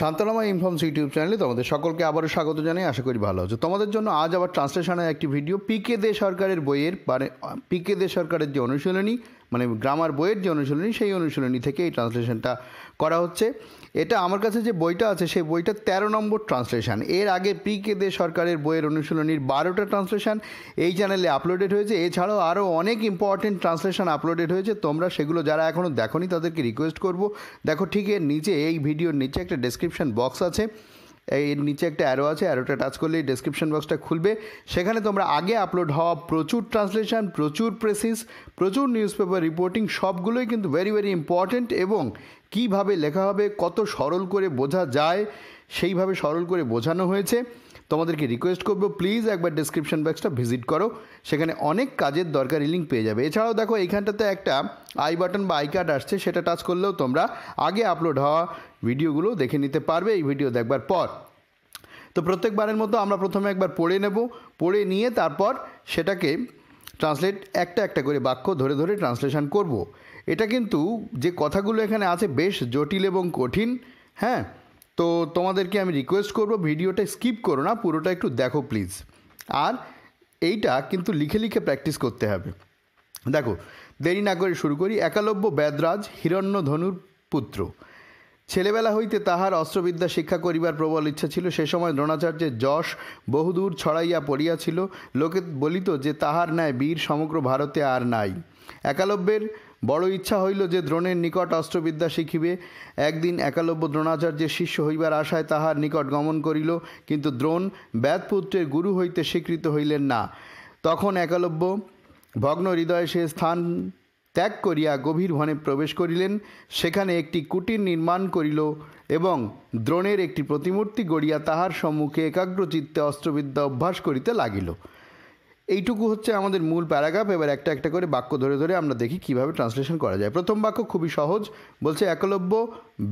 শান্তনামা informs YouTube চ্যানেলে তোমাদের সকলকে আবারও স্বাগত জানাই আশা করি ভালো আছো তোমাদের জন্য আজ আবার ট্রান্সলেশনের একটি ভিডিও পিকে দে সরকারের বইয়ের মানে পিকে দে সরকারের যে অনুশীলনী মানে গ্রামার বইয়ের যে অনুশীলনী সেই অনুশীলনী থেকে এই ট্রান্সলেশনটা করা হচ্ছে এটা আমার কাছে যে বইটা আছে সেই বইটা ১৩ নম্বর ট্রান্সলেশন এর আগে পি কে দে সরকারের বইয়ের অনুশীলনীর বারোটা ট্রান্সলেশন এই চ্যানেলে আপলোডেড হয়েছে এছাড়াও আরও অনেক ইম্পর্টেন্ট ট্রান্সলেশন আপলোডেড হয়েছে তোমরা সেগুলো যারা এখনও দেখোনি তাদেরকে রিকোয়েস্ট করব দেখো ঠিক এর নিচে এই ভিডিওর নিচে একটা ডেসক্রিপশন বক্স আছে এর নিচে একটা অ্যারো আছে অ্যারোটা টাচ করলেই ডেসক্রিপশন বক্সটা খুলবে সেখানে তোমরা আগে আপলোড হওয়া প্রচুর ট্রান্সলেশন প্রচুর প্রেসিস প্রচুর নিউজ পেপার রিপোর্টিং সবগুলোই কিন্তু ভেরি ভেরি ইম্পর্ট্যান্ট এবং কিভাবে লেখা হবে কত সরল করে বোঝা যায় সেইভাবে সরল করে বোঝানো হয়েছে তোমাদেরকে রিকোয়েস্ট করবো প্লিজ একবার ডিসক্রিপশন বক্সটা ভিজিট করো সেখানে অনেক কাজের দরকারি লিঙ্ক পেয়ে যাবে এছাড়াও দেখো এইখানটাতে একটা আই বাটন বা আই কার্ড আসছে সেটা টাচ করলেও তোমরা আগে আপলোড হওয়া ভিডিওগুলো দেখে নিতে পারবে এই ভিডিও দেখবার পর তো প্রত্যেকবারের মতো আমরা প্রথমে একবার পড়ে নেব পড়ে নিয়ে তারপর সেটাকে ট্রান্সলেট একটা একটা করে বাক্য ধরে ধরে ট্রান্সলেশন করব। এটা কিন্তু যে কথাগুলো এখানে আছে বেশ জটিল এবং কঠিন হ্যাঁ তো তোমাদেরকে আমি রিকোয়েস্ট করব ভিডিওটা স্কিপ করো না পুরোটা একটু দেখো প্লিজ আর এইটা কিন্তু লিখে লিখে প্র্যাকটিস করতে হবে দেখো দেরি না করে শুরু করি একালব্য ব্যাদরাজ হিরণ্য ধনুর পুত্র ছেলেবেলা হইতে তাহার অস্ত্রবিদ্যা শিক্ষা করিবার প্রবল ইচ্ছা ছিল সে সময় দ্রোণাচার্যের যশ বহুদূর ছড়াইয়া পড়িয়াছিল লোকে বলিত যে তাহার ন্যায় বীর সমগ্র ভারতে আর নাই একালব্যের বড় ইচ্ছা হইল যে দ্রোণের নিকট অস্ত্রবিদ্যা শিখিবে একদিন একালব্য দ্রোণাচার্যের শিষ্য হইবার আশায় তাহার নিকট গমন করিল কিন্তু দ্রোণ ব্যাধপুত্রের গুরু হইতে স্বীকৃত হইলেন না তখন একালব্য ভগ্ন হৃদয়ে সে স্থান ত্যাগ করিয়া গভীর ভনে প্রবেশ করিলেন সেখানে একটি কুটির নির্মাণ করিল এবং দ্রোণের একটি প্রতিমূর্তি গড়িয়া তাহার সম্মুখে একাগ্রচিত্তে অস্ত্রবিদ্যা অভ্যাস করিতে লাগিল এইটুকু হচ্ছে আমাদের মূল প্যারাগ্রাফ এবার একটা একটা করে বাক্য ধরে ধরে আমরা দেখি কিভাবে ট্রান্সলেশন করা যায় প্রথম বাক্য খুবই সহজ বলছে একলব্য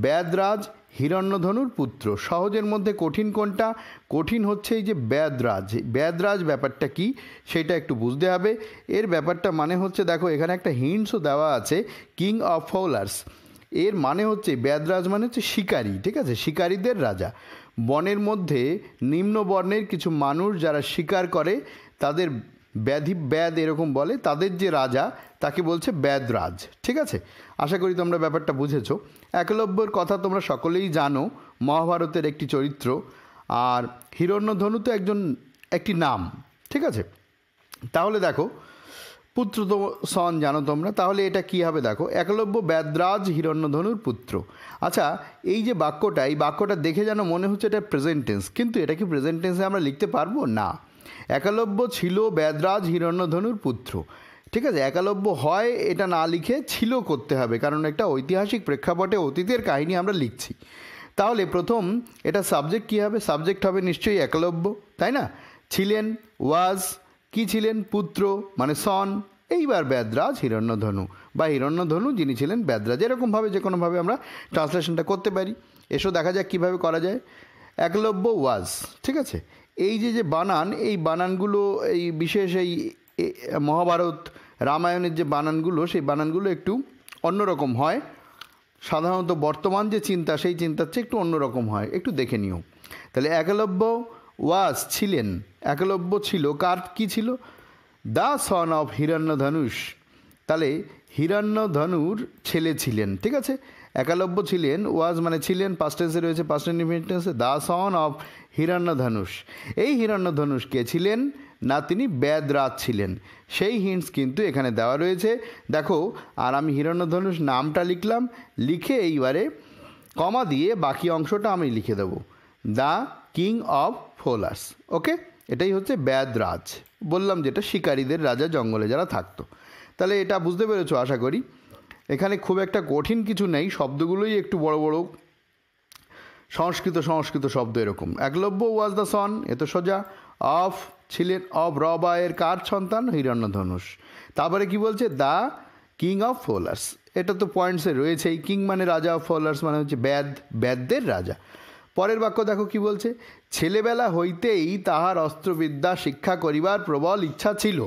ব্যাদরাজ হিরণ্যধনুর পুত্র সহজের মধ্যে কঠিন কোনটা কঠিন হচ্ছে এই যে ব্যাদরাজ ব্যাদরাজ ব্যাপারটা কি সেটা একটু বুঝতে হবে এর ব্যাপারটা মানে হচ্ছে দেখো এখানে একটা হিন্টসও দেওয়া আছে কিং অফ ফাউলার্স এর মানে হচ্ছে ব্যাদরাজ মানে হচ্ছে শিকারী ঠিক আছে শিকারীদের রাজা বনের মধ্যে নিম্ন বর্ণের কিছু মানুষ যারা শিকার করে তাদের ব্যাধি ব্যাদ এরকম বলে তাদের যে রাজা তাকে বলছে ব্যাদরাজ ঠিক আছে আশা করি তোমরা ব্যাপারটা বুঝেছ একলব্যর কথা তোমরা সকলেই জানো মহাভারতের একটি চরিত্র আর হিরণ্যধনু তো একজন একটি নাম ঠিক আছে তাহলে দেখো পুত্র তো সন জানো তোমরা তাহলে এটা কী হবে দেখো একলব্য ব্যাদরাজ হিরণ্যধনুর পুত্র আচ্ছা এই যে বাক্যটা এই বাক্যটা দেখে যেন মনে হচ্ছে এটা প্রেজেন্টেন্স কিন্তু এটা কি প্রেজেন্টেন্সে আমরা লিখতে পারবো না একালব্য ছিল ব্যাদরাজ হিরণ্যধনুর পুত্র ঠিক আছে একালব্য হয় এটা না লিখে ছিল করতে হবে কারণ একটা ঐতিহাসিক প্রেক্ষাপটে অতীতের কাহিনী আমরা লিখছি তাহলে প্রথম এটা সাবজেক্ট কী হবে সাবজেক্ট হবে নিশ্চয়ই একালব্য তাই না ছিলেন ওয়াজ কি ছিলেন পুত্র মানে সন এইবার ব্যাদরাজ হিরণ্যধনু বা হিরণ্যধনু যিনি ছিলেন ব্যাদরাজ এরকমভাবে যে কোনোভাবে আমরা ট্রান্সলেশনটা করতে পারি এসো দেখা যাক কীভাবে করা যায় একলব্য ওয়াজ ঠিক আছে এই যে যে বানান এই বানানগুলো এই বিশেষ এই মহাভারত রামায়ণের যে বানানগুলো সেই বানানগুলো একটু অন্যরকম হয় সাধারণত বর্তমান যে চিন্তা সেই চিন্তার চেয়ে একটু অন্যরকম হয় একটু দেখে নিও তাহলে একলব্য ওয়াজ ছিলেন একলব্য ছিল কার কি ছিল দ্য সন অফ ধনুষ তাহলে ধনুর ছেলে ছিলেন ঠিক আছে একালব্য ছিলেন ওয়াজ মানে ছিলেন পাস্টেন্সে রয়েছে পাস্ট ইন্ডিপেন্ডেন্সে দ্য সন অফ হিরণ্যধনুষ এই হিরণ্যধনুষ কে ছিলেন না তিনি বেদরাজ ছিলেন সেই হিন্টস কিন্তু এখানে দেওয়া রয়েছে দেখো আর আমি হিরণ্যধনুষ নামটা লিখলাম লিখে এইবারে কমা দিয়ে বাকি অংশটা আমি লিখে দেব the king of fowlers okay এটাই হচ্ছে বেদরাজ বললাম যেটা শিকারীদের রাজা জঙ্গলে যারা থাকতো তাহলে এটা বুঝতে পেরেছো আশা করি এখানে খুব একটা কঠিন কিছু নেই শব্দগুলোই একটু বড় বড় সংস্কৃত সংস্কৃত শব্দ এরকম একলব্য ওয়াজ দ্য সন এ তো সোজা অফ ছিলেন অব রবায়ের কার সন্তান হিরণ্য ধনুষ তারপরে কি বলছে দ্য কিং অফ ফোলার্স এটা তো পয়েন্টসে রয়েছেই কিং মানে রাজা অফ ফোলার্স মানে হচ্ছে ব্যাদ ব্যাদদের রাজা পরের বাক্য দেখো কি বলছে ছেলেবেলা হইতেই তাহার অস্ত্রবিদ্যা শিক্ষা করিবার প্রবল ইচ্ছা ছিল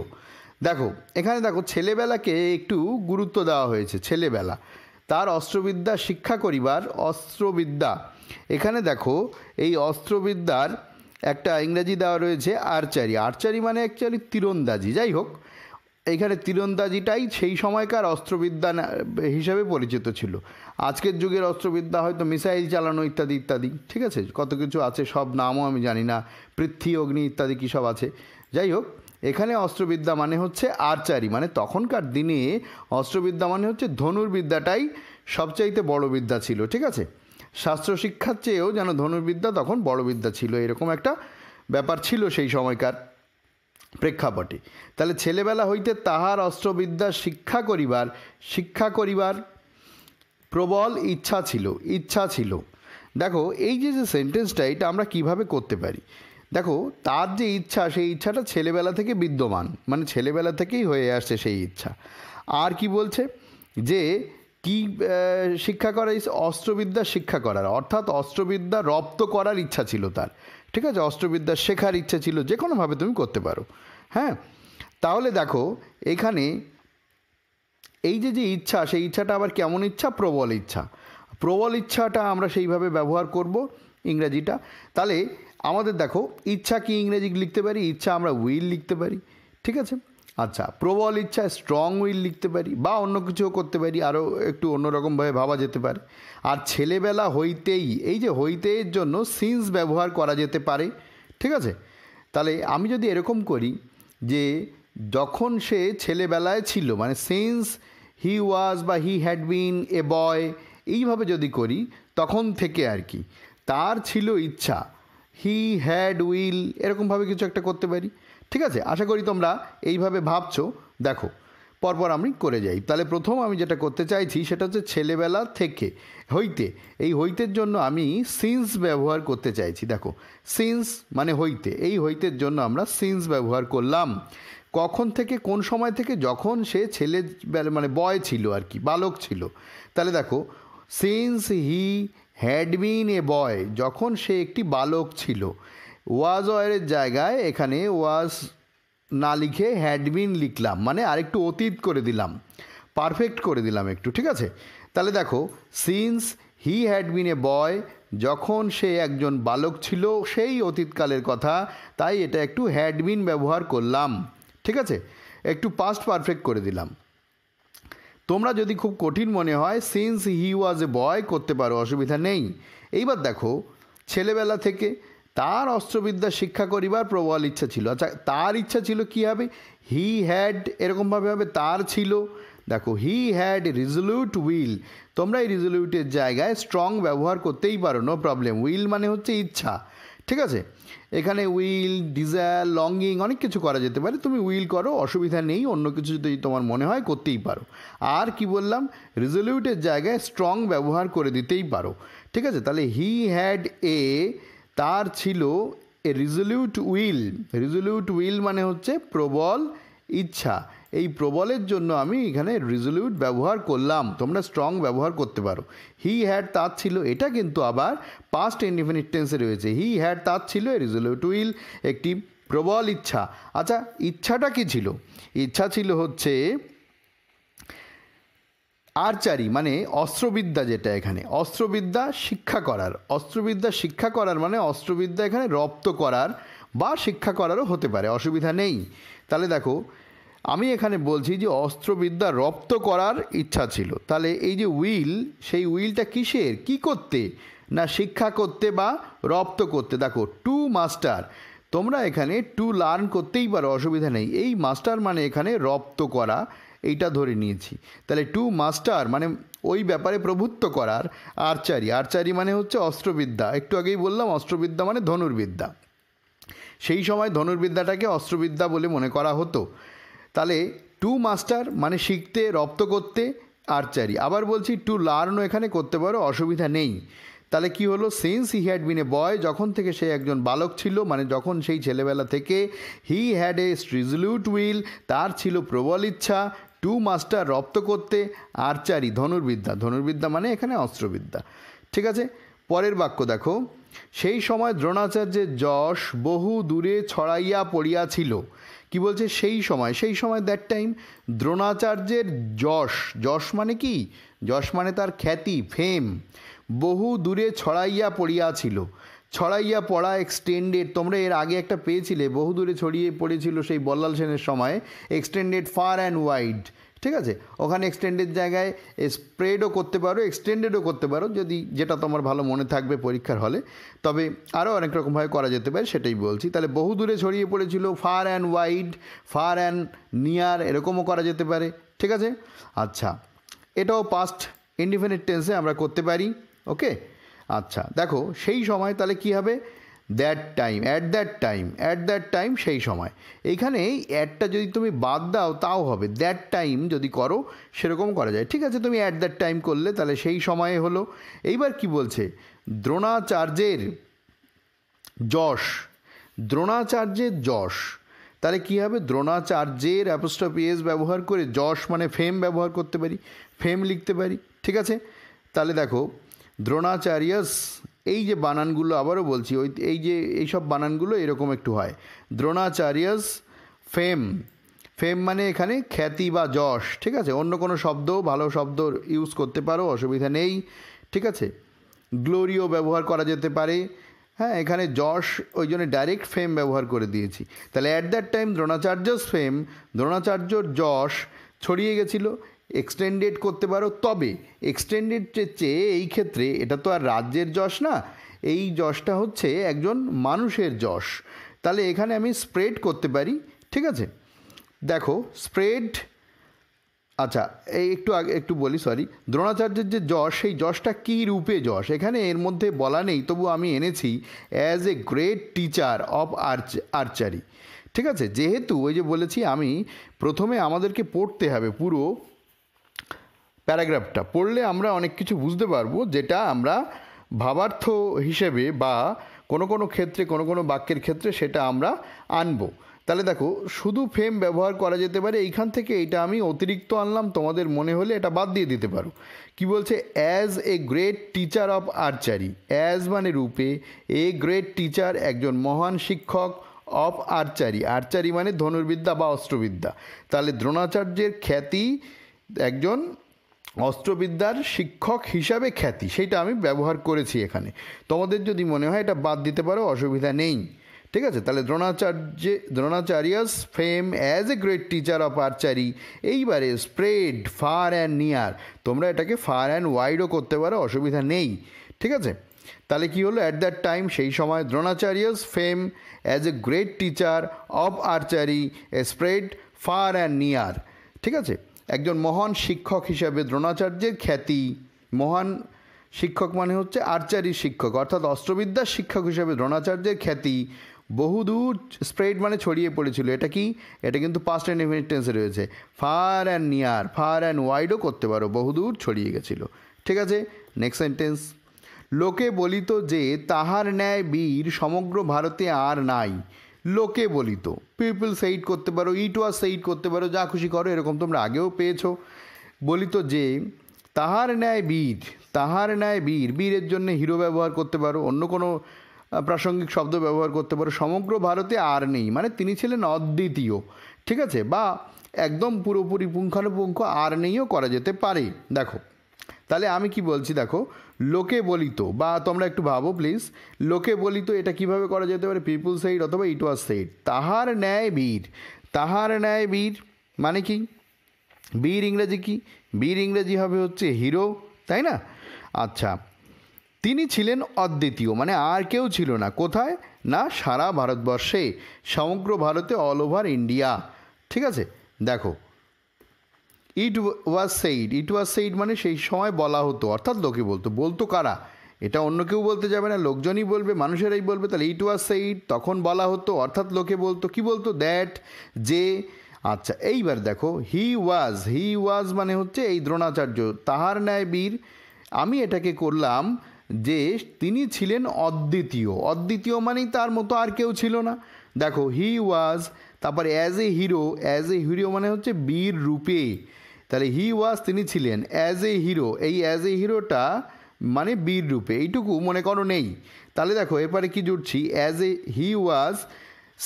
দেখো এখানে দেখো ছেলেবেলাকে একটু গুরুত্ব দেওয়া হয়েছে ছেলেবেলা তার অস্ত্রবিদ্যা শিক্ষা করিবার অস্ত্রবিদ্যা এখানে দেখো এই অস্ত্রবিদ্যার একটা ইংরেজি দেওয়া রয়েছে আর্চারি আর্চারি মানে অ্যাকচুয়ালি তীরন্দাজি যাই হোক এখানে তীরন্দাজিটাই সেই সময়কার অস্ত্রবিদ্যা হিসেবে পরিচিত ছিল আজকের যুগের অস্ত্রবিদ্যা হয়তো মিসাইল চালানো ইত্যাদি ইত্যাদি ঠিক আছে কত কিছু আছে সব নামও আমি জানি না পৃথ্বী অগ্নি ইত্যাদি কী সব আছে যাই হোক এখানে অস্ত্রবিদ্যা মানে হচ্ছে আর্চারি মানে তখনকার দিনে অস্ত্রবিদ্যা মানে হচ্ছে ধনুর্বিদ্যাটাই সবচাইতে বড় বিদ্যা ছিল ঠিক আছে শাস্ত্রশিক্ষার চেয়েও যেন ধনুর্বিদ্যা তখন বড় বিদ্যা ছিল এরকম একটা ব্যাপার ছিল সেই সময়কার প্রেক্ষাপটে তাহলে ছেলেবেলা হইতে তাহার অস্ত্রবিদ্যা শিক্ষা করিবার শিক্ষা করিবার প্রবল ইচ্ছা ছিল ইচ্ছা ছিল দেখো এই যে যে সেন্টেন্সটা এটা আমরা কিভাবে করতে পারি দেখো তার যে ইচ্ছা সেই ইচ্ছাটা ছেলেবেলা থেকে বিদ্যমান মানে ছেলেবেলা থেকেই হয়ে আসছে সেই ইচ্ছা আর কি বলছে যে কি শিক্ষা করা অস্ত্রবিদ্যা শিক্ষা করার অর্থাৎ অস্ত্রবিদ্যা রপ্ত করার ইচ্ছা ছিল তার ঠিক আছে অস্ত্রবিদ্যা শেখার ইচ্ছা ছিল যে কোনোভাবে তুমি করতে পারো হ্যাঁ তাহলে দেখো এখানে এই যে যে ইচ্ছা সেই ইচ্ছাটা আবার কেমন ইচ্ছা প্রবল ইচ্ছা প্রবল ইচ্ছাটা আমরা সেইভাবে ব্যবহার করব ইংরাজিটা তাহলে আমাদের দেখো ইচ্ছা কি ইংরেজি লিখতে পারি ইচ্ছা আমরা উইল লিখতে পারি ঠিক আছে আচ্ছা প্রবল ইচ্ছা স্ট্রং উইল লিখতে পারি বা অন্য কিছুও করতে পারি আরও একটু অন্যরকমভাবে ভাবা যেতে পারে আর ছেলেবেলা হইতেই এই যে এর জন্য সিন্স ব্যবহার করা যেতে পারে ঠিক আছে তাহলে আমি যদি এরকম করি যে যখন সে ছেলেবেলায় ছিল মানে সিন্স হি ওয়াজ বা হি হ্যাড বিন এ বয় এইভাবে যদি করি তখন থেকে আর কি তার ছিল ইচ্ছা হি হ্যাড উইল এরকমভাবে কিছু একটা করতে পারি ঠিক আছে আশা করি তোমরা এইভাবে ভাবছো দেখো পরপর আমি করে যাই তাহলে প্রথম আমি যেটা করতে চাইছি সেটা হচ্ছে ছেলেবেলা থেকে হইতে এই হইতের জন্য আমি সিন্স ব্যবহার করতে চাইছি দেখো সিন্স মানে হইতে এই হইতের জন্য আমরা সিন্স ব্যবহার করলাম কখন থেকে কোন সময় থেকে যখন সে ছেলে মানে বয় ছিল আর কি বালক ছিল তাহলে দেখো সিন্স হি হ্যাড এ বয় যখন সে একটি বালক ছিল ওয়াজ অয়ের জায়গায় এখানে ওয়াজ না লিখে হ্যাডবিন লিখলাম মানে আরেকটু অতীত করে দিলাম পারফেক্ট করে দিলাম একটু ঠিক আছে তাহলে দেখো সিন্স হি হ্যাড এ বয় যখন সে একজন বালক ছিল সেই অতীতকালের কথা তাই এটা একটু হ্যাডবিন ব্যবহার করলাম ঠিক আছে একটু পাস্ট পারফেক্ট করে দিলাম তোমরা যদি খুব কঠিন মনে হয় সিন্স হি ওয়াজ এ বয় করতে পারো অসুবিধা নেই এইবার দেখো ছেলেবেলা থেকে তার অস্ত্রবিদ্যা শিক্ষা করিবার প্রবল ইচ্ছা ছিল আচ্ছা তার ইচ্ছা ছিল কী হবে হি হ্যাড এরকমভাবে হবে তার ছিল দেখো হি হ্যাড রিজলিউট উইল তোমরা এই রিজলিউটের জায়গায় স্ট্রং ব্যবহার করতেই পারো নো প্রবলেম উইল মানে হচ্ছে ইচ্ছা ঠিক আছে এখানে উইল ডিজায়ার লঙ্গিং অনেক কিছু করা যেতে পারে তুমি উইল করো অসুবিধা নেই অন্য কিছু যদি তোমার মনে হয় করতেই পারো আর কি বললাম রিজলিউটের জায়গায় স্ট্রং ব্যবহার করে দিতেই পারো ঠিক আছে তাহলে হি হ্যাড এ তার ছিল এ রিজলিউট উইল রিজলিউট উইল মানে হচ্ছে প্রবল ইচ্ছা এই প্রবলের জন্য আমি এখানে রিজলিউট ব্যবহার করলাম তোমরা স্ট্রং ব্যবহার করতে পারো হি হ্যাড তার ছিল এটা কিন্তু আবার পাস্ট ইনডিফিনিট টেন্সে রয়েছে হি হ্যাড তার ছিল এ রিজলিউট উইল একটি প্রবল ইচ্ছা আচ্ছা ইচ্ছাটা কি ছিল ইচ্ছা ছিল হচ্ছে আর্চারি মানে অস্ত্রবিদ্যা যেটা এখানে অস্ত্রবিদ্যা শিক্ষা করার অস্ত্রবিদ্যা শিক্ষা করার মানে অস্ত্রবিদ্যা এখানে রপ্ত করার বা শিক্ষা করারও হতে পারে অসুবিধা নেই তাহলে দেখো আমি এখানে বলছি যে অস্ত্রবিদ্যা রপ্ত করার ইচ্ছা ছিল তাহলে এই যে উইল সেই উইলটা কিসের কি করতে না শিক্ষা করতে বা রপ্ত করতে দেখো টু মাস্টার তোমরা এখানে টু লার্ন করতেই পারো অসুবিধা নেই এই মাস্টার মানে এখানে রপ্ত করা এইটা ধরে নিয়েছি তাহলে টু মাস্টার মানে ওই ব্যাপারে প্রভুত্ব করার আর্চারি আর্চারি মানে হচ্ছে অস্ত্রবিদ্যা একটু আগেই বললাম অস্ত্রবিদ্যা মানে ধনুর্বিদ্যা সেই সময় ধনুর্বিদ্যাটাকে অস্ত্রবিদ্যা বলে মনে করা হতো তাহলে টু মাস্টার মানে শিখতে রপ্ত করতে আর্চারি আবার বলছি টু লার্নও এখানে করতে পারো অসুবিধা নেই তাহলে কি হলো সিন্স হি হ্যাড বিন এ বয় যখন থেকে সে একজন বালক ছিল মানে যখন সেই ছেলেবেলা থেকে হি হ্যাড এ রিজলিউট উইল তার ছিল প্রবল ইচ্ছা টু মাস্টার রপ্ত করতে আর্চারি ধনুর্বিদ্যা ধনুর্বিদ্যা মানে এখানে অস্ত্রবিদ্যা ঠিক আছে পরের বাক্য দেখো সেই সময় দ্রোণাচার্যের যশ বহু দূরে ছড়াইয়া পড়িয়াছিল কি বলছে সেই সময় সেই সময় দ্যাট টাইম দ্রোণাচার্যের যশ যশ মানে কি যশ মানে তার খ্যাতি ফেম বহু দূরে ছড়াইয়া পড়িয়াছিল ছড়াইয়া পড়া এক্সটেন্ডেড তোমরা এর আগে একটা পেয়েছিলে বহুদূরে ছড়িয়ে পড়েছিল সেই বল্লাল সেনের সময় এক্সটেন্ডেড ফার অ্যান্ড ওয়াইড ঠিক আছে ওখানে এক্সটেন্ডেড জায়গায় স্প্রেডও করতে পারো এক্সটেন্ডেডও করতে পারো যদি যেটা তোমার ভালো মনে থাকবে পরীক্ষার হলে তবে আরও অনেক রকমভাবে করা যেতে পারে সেটাই বলছি তাহলে বহু দূরে ছড়িয়ে পড়েছিল far and wide far and near এরকমও করা যেতে পারে ঠিক আছে আচ্ছা এটাও পাস্ট ইন্ডিফিনিট টেন্সে আমরা করতে পারি ওকে আচ্ছা দেখো সেই সময় তাহলে কী হবে that time at that time at that time সেই সময় এইখানে এই অ্যাডটা যদি তুমি বাদ দাও তাও হবে দ্যাট টাইম যদি করো সেরকম করা যায় ঠিক আছে তুমি অ্যাট দ্যাট টাইম করলে তাহলে সেই সময়ে হলো এইবার কি বলছে দ্রোণাচার্যের যশ দ্রোণাচার্যের যশ তাহলে কী হবে দ্রোণাচার্যের অ্যাপোস্টপিএস ব্যবহার করে যশ মানে ফেম ব্যবহার করতে পারি ফেম লিখতে পারি ঠিক আছে তাহলে দেখো দ্রোণাচার্যস এই যে বানানগুলো আবারও বলছি ওই এই যে এইসব বানানগুলো এরকম একটু হয় দ্রোণাচার্যস ফেম ফেম মানে এখানে খ্যাতি বা যশ ঠিক আছে অন্য কোনো শব্দ ভালো শব্দ ইউজ করতে পারো অসুবিধা নেই ঠিক আছে গ্লোরিও ব্যবহার করা যেতে পারে হ্যাঁ এখানে যশ ওই জন্য ডাইরেক্ট ফেম ব্যবহার করে দিয়েছি তাহলে at that time Dronacharya's fame দ্রোণাচার্যর যশ ছড়িয়ে গেছিলো এক্সটেন্ডেড করতে পারো তবে এক্সটেন্ডেড চেয়ে এই ক্ষেত্রে এটা তো আর রাজ্যের যশ না এই যশটা হচ্ছে একজন মানুষের যশ তাহলে এখানে আমি স্প্রেড করতে পারি ঠিক আছে দেখো স্প্রেড আচ্ছা এই একটু আগে একটু বলি সরি দ্রোণাচার্যের যে যশ সেই যশটা কী রূপে যশ এখানে এর মধ্যে বলা নেই তবু আমি এনেছি as a great teacher of arch archery ঠিক আছে যেহেতু ওই যে বলেছি আমি প্রথমে আমাদেরকে পড়তে হবে পুরো প্যারাগ্রাফটা পড়লে আমরা অনেক কিছু বুঝতে পারবো যেটা আমরা ভাবার্থ হিসেবে বা কোনো কোনো ক্ষেত্রে কোনো কোনো বাক্যের ক্ষেত্রে সেটা আমরা আনব তাহলে দেখো শুধু ফ্রেম ব্যবহার করা যেতে পারে এইখান থেকে এটা আমি অতিরিক্ত আনলাম তোমাদের মনে হলে এটা বাদ দিয়ে দিতে পারো কি বলছে as a great teacher of archery as মানে রূপে এ গ্রেট টিচার একজন মহান শিক্ষক অফ আর্চারি আর্চারি মানে ধনুর্বিদ্যা বা অস্ত্রবিদ্যা তাহলে দ্রোণাচার্যের খ্যাতি একজন অস্ত্রবিদ্যার শিক্ষক হিসাবে খ্যাতি সেটা আমি ব্যবহার করেছি এখানে তোমাদের যদি মনে হয় এটা বাদ দিতে পারো অসুবিধা নেই ঠিক আছে তাহলে Dronacharya Dronacharya's fame as a great teacher of archery এইবারে স্প্রেড ফার অ্যান্ড নিয়ার তোমরা এটাকে ফার অ্যান্ড ওয়াইডও করতে পারো অসুবিধা নেই ঠিক আছে তাহলে কি হলো অ্যাট দ্যাট টাইম সেই সময় Dronacharya's fame as a great teacher of archery spread far and near ঠিক আছে একজন মহান শিক্ষক হিসাবে দ্রোণাচার্যের খ্যাতি মহান শিক্ষক মানে হচ্ছে আর্চারি শিক্ষক অর্থাৎ অস্ত্রবিদ্যার শিক্ষক হিসাবে দ্রোণাচার্যের খ্যাতি বহুদূর স্প্রেড মানে ছড়িয়ে পড়েছিল এটা কি এটা কিন্তু পাস্ট অ্যান্ড ইনফিনিট রয়েছে far and near far and ওয়াইডও করতে পারো বহুদূর ছড়িয়ে গেছিল ঠিক আছে নেক্সট সেন্টেন্স লোকে বলিত যে তাহার ন্যায় বীর সমগ্র ভারতে আর নাই লোকে বলিত পিপল সেইট করতে পারো ইট ওয়াজ সেইট করতে পারো যা খুশি করো এরকম তোমরা আগেও পেয়েছো বলিত যে তাহার ন্যায় বীর তাহার ন্যায় বীর বীরের জন্য হিরো ব্যবহার করতে পারো অন্য কোনো প্রাসঙ্গিক শব্দ ব্যবহার করতে পারো সমগ্র ভারতে আর নেই মানে তিনি ছিলেন অদ্বিতীয় ঠিক আছে বা একদম পুরোপুরি পুঙ্খানুপুঙ্খ আর নেইও করা যেতে পারে দেখো তাহলে আমি কি বলছি দেখো লোকে বলিত বা তোমরা একটু ভাবো প্লিজ লোকে বলিত এটা কিভাবে করা যেতে পারে পিপুল সেইড অথবা ইট ওয়াজ সেইড তাহার ন্যায় বীর তাহার ন্যায় বীর মানে কি বীর ইংরেজি কি বীর ইংরেজি হবে হচ্ছে হিরো তাই না আচ্ছা তিনি ছিলেন অদ্বিতীয় মানে আর কেউ ছিল না কোথায় না সারা ভারতবর্ষে সমগ্র ভারতে অল ওভার ইন্ডিয়া ঠিক আছে দেখো ইট ওয়াজ সেইড ইট ওয়াজ সেইড মানে সেই সময় বলা হতো অর্থাৎ লোকে বলতো বলতো কারা এটা অন্য কেউ বলতে যাবে না লোকজনই বলবে মানুষেরাই বলবে তাহলে ইট ওয়াজ সেইড তখন বলা হতো অর্থাৎ লোকে বলতো কি বলতো দ্যাট যে আচ্ছা এইবার দেখো হি ওয়াজ হি ওয়াজ মানে হচ্ছে এই দ্রোণাচার্য তাহার ন্যায় বীর আমি এটাকে করলাম যে তিনি ছিলেন অদ্বিতীয় অদ্বিতীয় মানেই তার মতো আর কেউ ছিল না দেখো হি ওয়াজ তারপরে as a hero as a hero মানে হচ্ছে বীর রূপে তাহলে হি ওয়াজ তিনি ছিলেন অ্যাজ এ হিরো এই অ্যাজ এ হিরোটা মানে বীর রূপে এইটুকু মনে করো নেই তাহলে দেখো এরপরে কি জুড়ছি as a he was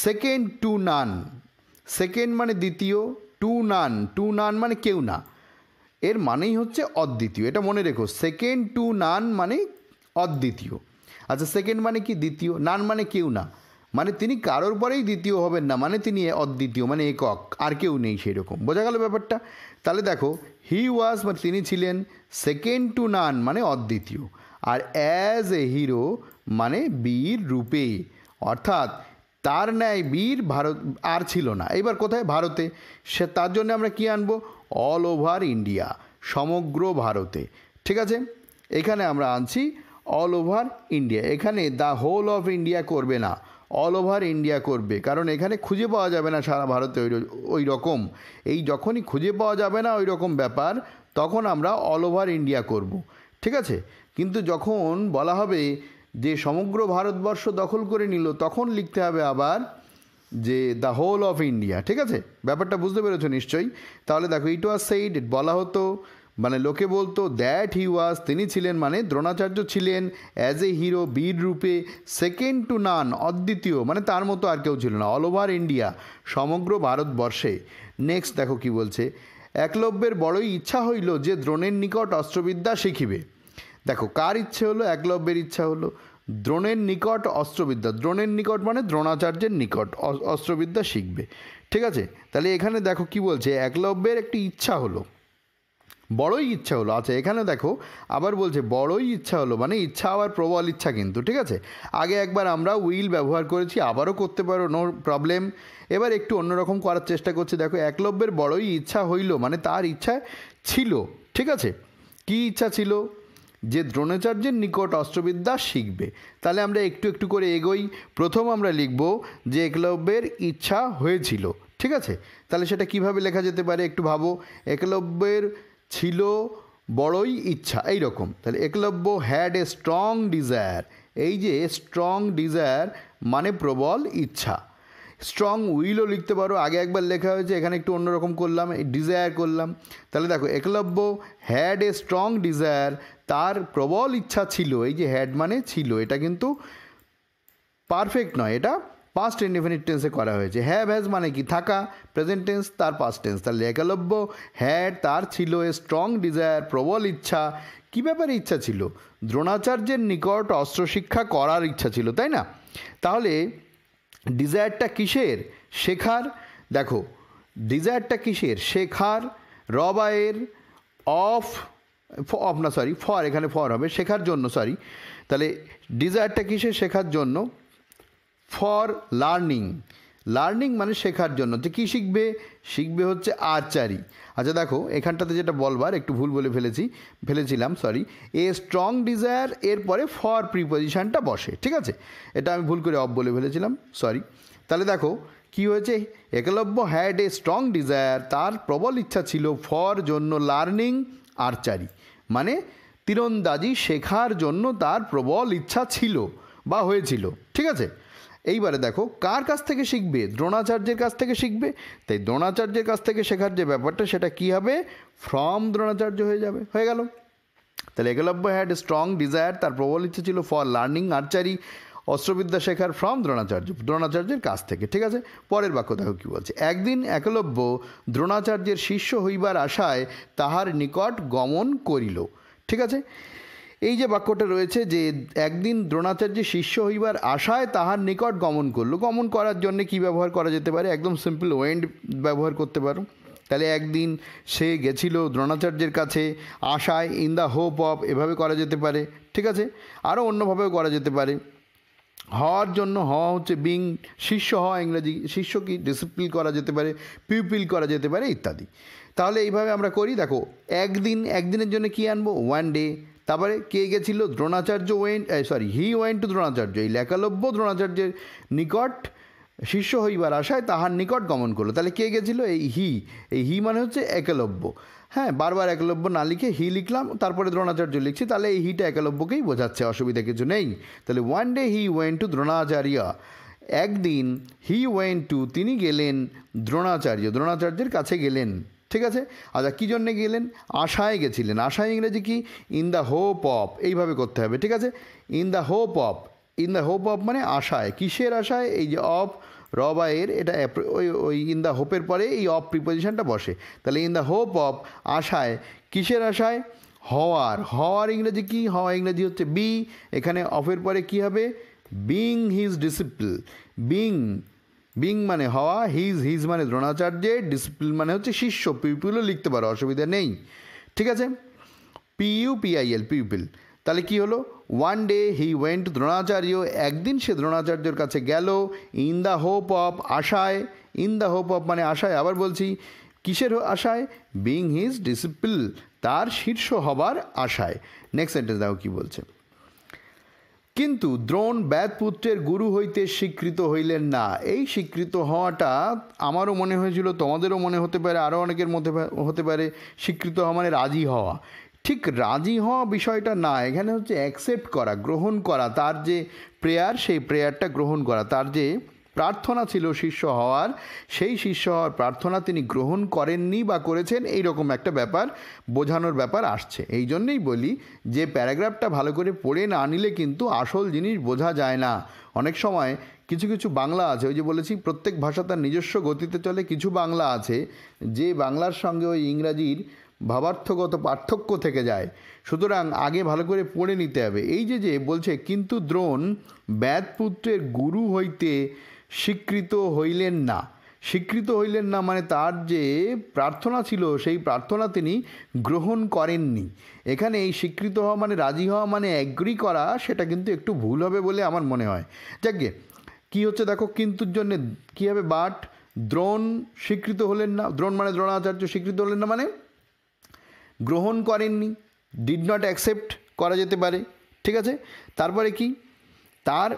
second to none second মানে দ্বিতীয় টু নান টু নান মানে কেউ না এর মানেই হচ্ছে অদ্বিতীয় এটা মনে রেখো সেকেন্ড টু নান মানে অদ্বিতীয় আচ্ছা সেকেন্ড মানে কি দ্বিতীয় নান মানে কেউ না মানে তিনি কারোর পরেই দ্বিতীয় হবেন না মানে তিনি অদ্বিতীয় মানে একক আর কেউ নেই সেই রকম বোঝা গেল ব্যাপারটা তাহলে দেখো হি ওয়াজ মানে তিনি ছিলেন সেকেন্ড টু নান মানে অদ্বিতীয় আর অ্যাজ এ হিরো মানে বীর রূপে অর্থাৎ তার ন্যায় বীর ভারত আর ছিল না এবার কোথায় ভারতে সে তার জন্য আমরা কি আনবো অল ওভার ইন্ডিয়া সমগ্র ভারতে ঠিক আছে এখানে আমরা আনছি অল ওভার ইন্ডিয়া এখানে দ্য হোল অফ ইন্ডিয়া করবে না অল ওভার ইন্ডিয়া করবে কারণ এখানে খুঁজে পাওয়া যাবে না সারা ভারতে ওই ওই রকম এই যখনই খুঁজে পাওয়া যাবে না ওই রকম ব্যাপার তখন আমরা অল ওভার ইন্ডিয়া করব। ঠিক আছে কিন্তু যখন বলা হবে যে সমগ্র ভারতবর্ষ দখল করে নিল তখন লিখতে হবে আবার যে দ্য হোল অফ ইন্ডিয়া ঠিক আছে ব্যাপারটা বুঝতে পেরেছো নিশ্চয়ই তাহলে দেখো ইট ওয়াজ সেইড বলা হতো মানে লোকে বলতো দ্যাট হি ওয়াজ তিনি ছিলেন মানে দ্রোণাচার্য ছিলেন অ্যাজ এ হিরো বীর রূপে সেকেন্ড টু নান অদ্বিতীয় মানে তার মতো আর কেউ ছিল না অল ওভার ইন্ডিয়া সমগ্র ভারতবর্ষে নেক্সট দেখো কি বলছে একলব্যের বড়ই ইচ্ছা হইল যে দ্রোণের নিকট অস্ত্রবিদ্যা শিখিবে দেখো কার ইচ্ছে হলো একলব্যের ইচ্ছা হলো দ্রোণের নিকট অস্ত্রবিদ্যা দ্রোণের নিকট মানে দ্রোণাচার্যের নিকট অস্ত্রবিদ্যা শিখবে ঠিক আছে তাহলে এখানে দেখো কি বলছে একলব্যের একটি ইচ্ছা হলো বড়ই ইচ্ছা হলো আচ্ছা এখানে দেখো আবার বলছে বড়ই ইচ্ছা হলো মানে ইচ্ছা আবার প্রবল ইচ্ছা কিন্তু ঠিক আছে আগে একবার আমরা উইল ব্যবহার করেছি আবারও করতে পারো নো প্রবলেম এবার একটু অন্যরকম করার চেষ্টা করছি দেখো একলব্যের বড়ই ইচ্ছা হইল মানে তার ইচ্ছা ছিল ঠিক আছে কি ইচ্ছা ছিল যে দ্রোণাচার্যের নিকট অস্ত্রবিদ্যা শিখবে তাহলে আমরা একটু একটু করে এগোই প্রথম আমরা লিখব যে একলব্যের ইচ্ছা হয়েছিল ঠিক আছে তাহলে সেটা কিভাবে লেখা যেতে পারে একটু ভাবো একলব্যের ছিল বড়ই ইচ্ছা এই রকম তাহলে Eklavya had a strong desire এই যে স্ট্রং ডিজায়ার মানে প্রবল ইচ্ছা স্ট্রং উইলও লিখতে পারো আগে একবার লেখা হয়েছে এখানে একটু অন্যরকম করলাম ডিজায়ার করলাম তাহলে দেখো Eklavya had a strong desire তার প্রবল ইচ্ছা ছিল এই যে হ্যাড মানে ছিল এটা কিন্তু পারফেক্ট নয় এটা পাস্ট ইনডিফিনিট টেন্সে করা হয়েছে হ্যাভ হ্যাজ মানে কি থাকা প্রেজেন্ট টেন্স তার পাস্ট টেন্স তাহলে একালব্য হ্যাড তার ছিল এ স্ট্রং ডিজায়ার প্রবল ইচ্ছা কী ব্যাপারে ইচ্ছা ছিল দ্রোণাচার্যের নিকট অস্ত্রশিক্ষা করার ইচ্ছা ছিল তাই না তাহলে ডিজায়ারটা কিসের শেখার দেখো ডিজায়ারটা কিসের শেখার রবায়ের অফ অফ না সরি ফর এখানে ফর হবে শেখার জন্য সরি তাহলে ডিজায়ারটা কিসের শেখার জন্য ফর লার্নিং লার্নিং মানে শেখার জন্য যে কী শিখবে শিখবে হচ্ছে আর্চারি আচ্ছা দেখো এখানটাতে যেটা বলবার একটু ভুল বলে ফেলেছি ফেলেছিলাম সরি এ স্ট্রং ডিজায়ার এরপরে ফর প্রিপোজিশানটা বসে ঠিক আছে এটা আমি ভুল করে অফ বলে ফেলেছিলাম সরি তাহলে দেখো কি হয়েছে Eklavya had a strong desire তার প্রবল ইচ্ছা ছিল ফর জন্য লার্নিং আর্চারি মানে তীরন্দাজি শেখার জন্য তার প্রবল ইচ্ছা ছিল বা হয়েছিল ঠিক আছে এইবারে দেখো কার কাছ থেকে শিখবে দ্রোণাচার্যের কাছ থেকে শিখবে তাই দ্রোণাচার্যের কাছ থেকে শেখার যে ব্যাপারটা সেটা কী হবে ফ্রম দ্রোণাচার্য হয়ে যাবে হয়ে গেল তাহলে একলব্য হ্যাড স্ট্রং ডিজায়ার তার প্রবল ইচ্ছে ছিল ফর লার্নিং আর্চারি অস্ত্রবিদ্যা শেখার ফ্রম দ্রোণাচার্য দ্রোণাচার্যের কাছ থেকে ঠিক আছে পরের বাক্য দেখো কী বলছে একদিন একলব্য দ্রোণাচার্যের শিষ্য হইবার আশায় তাহার নিকট গমন করিল ঠিক আছে এই যে বাক্যটা রয়েছে যে একদিন দ্রোণাচার্য শিষ্য হইবার আশায় তাহার নিকট গমন করলো গমন করার জন্য কি ব্যবহার করা যেতে পারে একদম সিম্পল ওয়েন্ড ব্যবহার করতে পারো তাহলে একদিন সে গেছিল দ্রোণাচার্যের কাছে আশায় ইন দ্য হোপ অফ এভাবে করা যেতে পারে ঠিক আছে আরও অন্যভাবেও করা যেতে পারে হওয়ার জন্য হওয়া হচ্ছে বিং শিষ্য হওয়া ইংরাজি শিষ্য কি ডিসিপ্লিন করা যেতে পারে পিউপিল করা যেতে পারে ইত্যাদি তাহলে এইভাবে আমরা করি দেখো একদিন একদিনের জন্য কি আনবো ওয়ান ডে তারপরে কে গেছিল Dronacharya went sorry he went to Dronacharya এই লেখালভ্য দ্রোণাচার্যের নিকট শিষ্য হইবার আশায় তাহার নিকট গমন করলো তাহলে কে গেছিল এই হি এই হি মানে হচ্ছে একলব্য হ্যাঁ বারবার একলব্য না লিখে হি লিখলাম তারপরে দ্রোণাচার্য লিখছি তাহলে এই হিটা একলব্যকেই বোঝাচ্ছে অসুবিধা কিছু নেই তাহলে one day he went to Dronacharya একদিন হি ওয়েন টু তিনি গেলেন দ্রোণাচার্য দ্রোণাচার্যের কাছে গেলেন ঠিক আছে আচ্ছা কী জন্যে গেলেন আশায় গেছিলেন আশায় ইংরেজি কি ইন দ্য হোপ অফ এইভাবে করতে হবে ঠিক আছে in the hope of in the hope of মানে আশায় কিসের আশায় এই যে অফ র এর এটা ওই ওই ইন দ্য হোপের পরে এই অফ প্রিপোজিশনটা বসে তাহলে ইন দ্য হোপ অফ আশায় কিসের আশায় হওয়ার হওয়ার ইংরেজি কি হওয়া ইংরেজি হচ্ছে বি এখানে অফের পরে কি হবে being his disciple being being মানে হওয়া হিজ হিজ মানে দ্রোণাচার্যে ডিসিপ্লিন মানে হচ্ছে শিষ্য পিউপিলও লিখতে পারো অসুবিধা নেই ঠিক আছে পিইউ পিআইএল পিউপিল তাহলে কি হলো one day he went Dronacharya একদিন সে দ্রোণাচার্যর কাছে গেল ইন দ্য হোপ অফ আশায় ইন দ্য হোপ অফ মানে আশায় আবার বলছি কিসের আশায় বিং হিজ ডিসিপ্ল তার শীর্ষ হবার আশায় নেক্সট সেন্টেন্স দেখো কী বলছে কিন্তু দ্রোণ ব্যাধপুত্রের গুরু হইতে স্বীকৃত হইলেন না এই স্বীকৃত হওয়াটা আমারও মনে হয়েছিল তোমাদেরও মনে হতে পারে আরও অনেকের মধ্যে হতে পারে স্বীকৃত হওয়া মানে রাজি হওয়া ঠিক রাজি হওয়া বিষয়টা না এখানে হচ্ছে অ্যাকসেপ্ট করা গ্রহণ করা তার যে প্রেয়ার সেই প্রেয়ারটা গ্রহণ করা তার যে প্রার্থনা ছিল শিষ্য হওয়ার সেই শিষ্য হওয়ার প্রার্থনা তিনি গ্রহণ করেননি বা করেছেন এই রকম একটা ব্যাপার বোঝানোর ব্যাপার আসছে এই জন্যেই বলি যে প্যারাগ্রাফটা ভালো করে পড়ে না নিলে কিন্তু আসল জিনিস বোঝা যায় না অনেক সময় কিছু কিছু বাংলা আছে ওই যে বলেছি প্রত্যেক ভাষা তার নিজস্ব গতিতে চলে কিছু বাংলা আছে যে বাংলার সঙ্গে ওই ইংরাজির ভাবার্থগত পার্থক্য থেকে যায় সুতরাং আগে ভালো করে পড়ে নিতে হবে এই যে যে বলছে কিন্তু দ্রোণ ব্যাধপুত্রের গুরু হইতে স্বীকৃত হইলেন না স্বীকৃত হইলেন না মানে তার যে প্রার্থনা ছিল সেই প্রার্থনা তিনি গ্রহণ করেননি এখানে এই স্বীকৃত হওয়া মানে রাজি হওয়া মানে অ্যাগ্রি করা সেটা কিন্তু একটু ভুল হবে বলে আমার মনে হয় যাকে কি হচ্ছে দেখো কিন্তুর জন্যে কী হবে বাট দ্রোণ স্বীকৃত হলেন না দ্রোণ মানে দ্রোণাচার্য স্বীকৃত হলেন না মানে গ্রহণ করেননি ডিড নট অ্যাকসেপ্ট করা যেতে পারে ঠিক আছে তারপরে কি তার